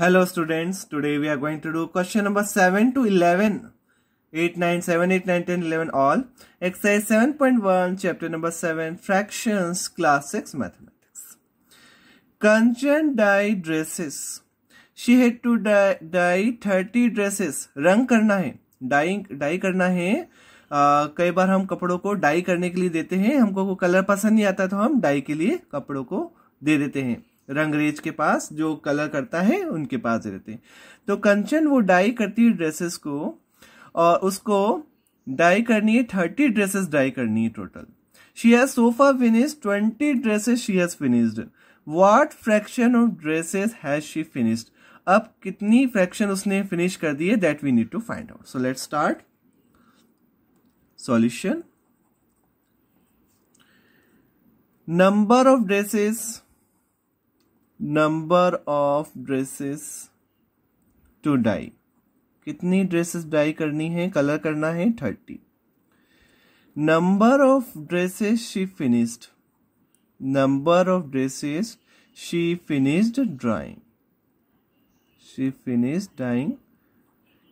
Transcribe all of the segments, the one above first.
Hello students, today we are going to do question number 7 to 11, 8, 9, 7, 8, 9, 10, 11 all. Exercise 7.1, chapter number 7, fractions, class 6, mathematics. Kanchan dye dresses. She had to dye, dye 30 dresses. रंग करना है, dyeing, dye करना है. Uh, कई बार हम कपड़ों को die करने के लिए देते हैं हमको कलर पसंद नहीं आता तो हम डाई के लिए कपड़ों को दे देते हैं रंगरेज के पास जो कलर करता है उनके पास रहते हैं तो कंचन वो डाई करती है ड्रेसेस को और उसको डाई करनी है थर्टी ड्रेसेस डाई करनी है total she has so far finish twenty dresses she has finished what fraction of dresses has she finished अब कितनी फ्रैक्शन उसने फिनिश कर दी है that we need to find out so let start solution number of dresses number of dresses to dye कितनी dresses dye करनी है colour करना है thirty number of dresses she finished number of dresses she finished drying she finish dying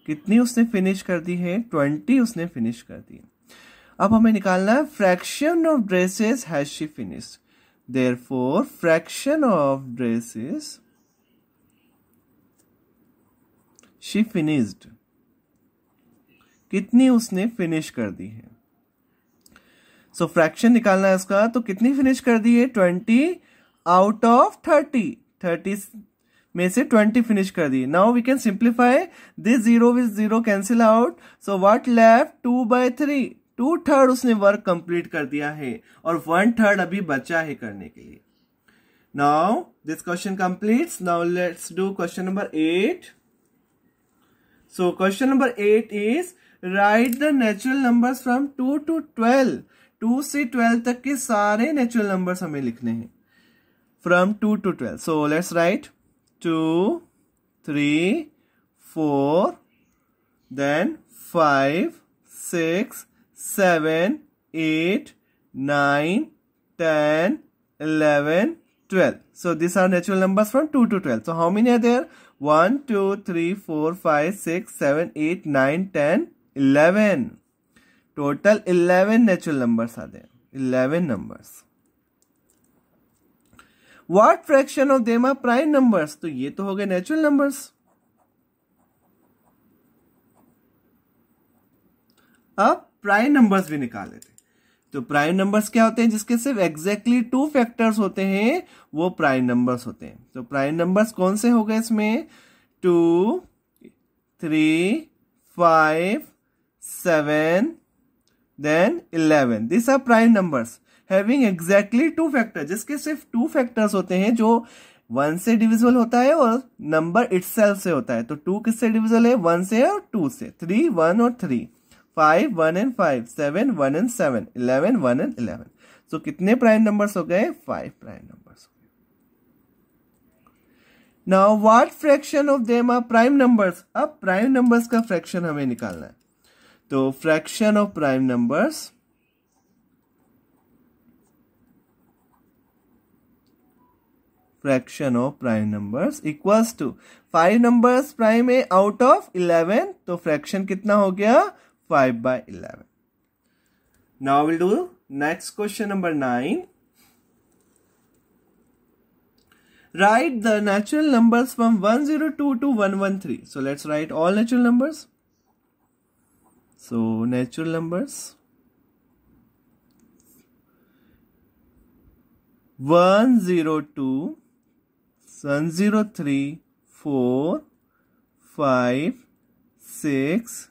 कितनी उसने finish कर दी है ट्वेंटी उसने फिनिश कर दी अब हमें निकालना है fraction of dresses has she finished Therefore, fraction of dress is she finished. कितनी उसने फिनिश कर दी है सो so, फ्रैक्शन निकालना है इसका तो कितनी फिनिश कर दी है twenty out of thirty thirty में से ट्वेंटी फिनिश कर दी now we can simplify this zero with zero cancel out so what left two by three two third उसने वर्क कंप्लीट कर दिया है और वन थर्ड अभी बचा है करने के लिए now this question complete now let's do question number eight so question number eight is write the natural numbers from two to twelve two से ट्वेल्व तक के सारे नेचुरल नंबर्स हमें लिखने हैं from two to twelve so let's write two three four then five six 7, 8, 9, 10, 11, 12. So these are natural numbers from 2 to 12. So how many are there? 1, 2, 3, 4, 5, 6, 7, 8, 9, 10, 11. Total 11 natural numbers are there. 11 numbers. What fraction of them are prime numbers? So ये to natural numbers. Up. Prime numbers भी निकाले थे तो prime numbers क्या होते हैं जिसके सिर्फ एग्जैक्टली टू फैक्टर्स होते हैं वो प्राइम नंबर्स होते हैं तो प्राइम नंबर्स कौन से हो गए इसमें two three five seven then eleven this are prime numbers having exactly two factor जिसके सिर्फ टू फैक्टर्स होते हैं जो वन से डिविजल होता है और नंबर इट्सेल्फ से होता है तो टू किससे डिविजल है वन से और टू से थ्री वन और three five one and five seven one and seven eleven one and eleven so कितने प्राइम नंबर्स हो गए five prime numbers now what fraction of them are prime numbers अब prime numbers का fraction हमें निकालना है तो fraction of prime numbers fraction of prime numbers equals to five numbers prime है आउट ऑफ इलेवन तो फ्रैक्शन कितना हो गया 5 by 11. Now we'll do next question number 9. Write the natural numbers from 102 to 113. So let's write all natural numbers. So natural numbers. 102, 103, 4, 5, 6,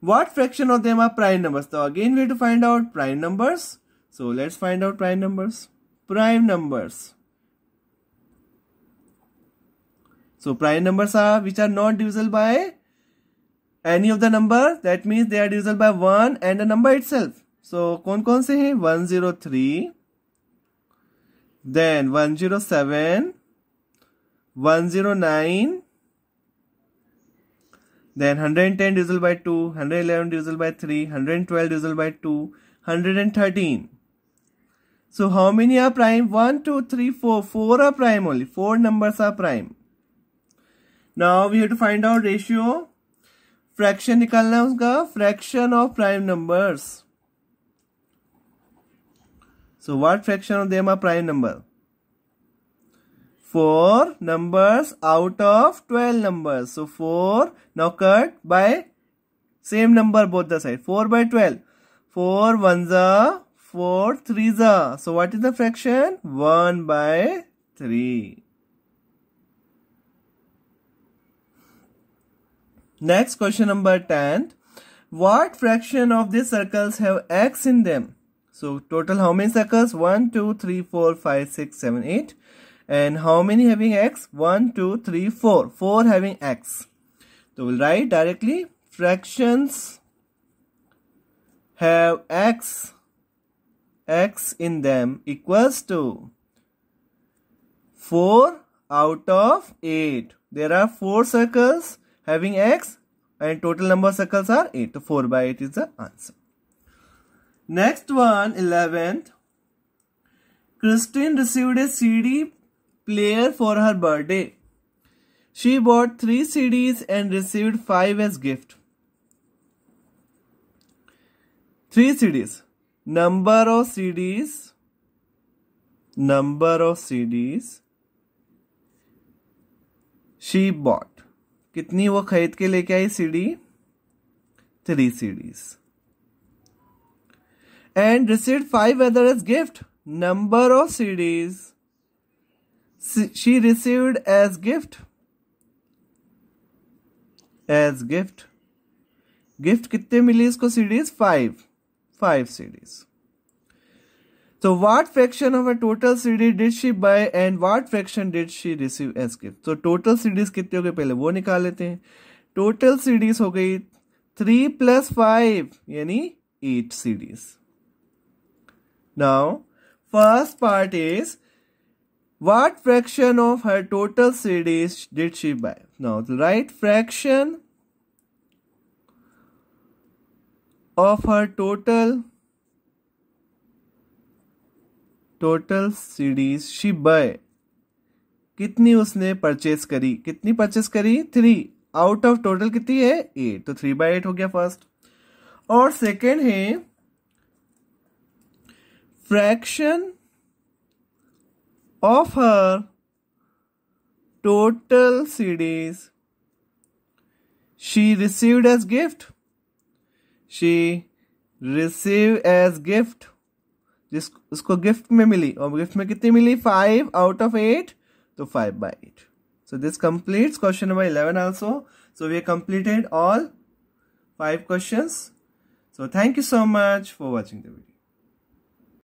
What fraction of them are prime numbers? So again we have to find out prime numbers. So let's find out prime numbers. Prime numbers. So prime numbers are which are not divisible by any of the number. That means they are divisible by 1 and the number itself. So कौन कौन से हैं 103 then 107 109 then 110 divisible by 2, 111 divisible by 3, 112 divisible by 2, 113. So how many are prime? 1, 2, 3, 4. 4 are prime only. 4 numbers are prime. Now we have to find out ratio. Fraction निकालना उसका fraction of prime numbers. So what fraction of them are prime number? 4 numbers out of 12 numbers. So 4 now cut by same number both the side. 4 by 12. 4 ones are 4 threes are. So what is the fraction? 1 by 3. Next question number 10. What fraction of these circles have x in them? So total how many circles? 1, 2, 3, 4, 5, 6, 7, 8. And how many having x? 1, 2, 3, 4. 4 having x. So we'll write directly fractions have x x in them equals to 4 out of 8. There are 4 circles having x and total number of circles are 8. So 4 by 8 is the answer. Next one, 11th. Christine received a CD player for her birthday. She bought 3 CDs and received 5 as gift. 3 CDs. Number of CDs. Number of CDs. She bought. कितनी वो खरीद के लेके आई CD? Three CDs. And received five weather as gift. Number of CDs. she received as gift as gift gift कितने मिली इसको CDs five five CDs तो what fraction of a total CD did she buy and what fraction did she receive as gift तो total CDs कितने हो गए पहले वो निकाल लेते हैं टोटल सीडीज हो गई थ्री प्लस फाइव यानी eight CDs now first part is What fraction of her total CDs did she buy? Now right fraction of her total total CDs she buy. कितनी उसने परचेस करी कितनी purchase करी three out of total कितनी है eight तो three by eight हो गया फर्स्ट और सेकेंड है fraction of her total CDs she received as gift. She received as gift. जिस उसको गिफ्ट में मिली और गिफ्ट में कितनी मिली फाइव आउट ऑफ एट तो five by eight so this complete question number eleven also so we completed all five question so thank you so much for watching the video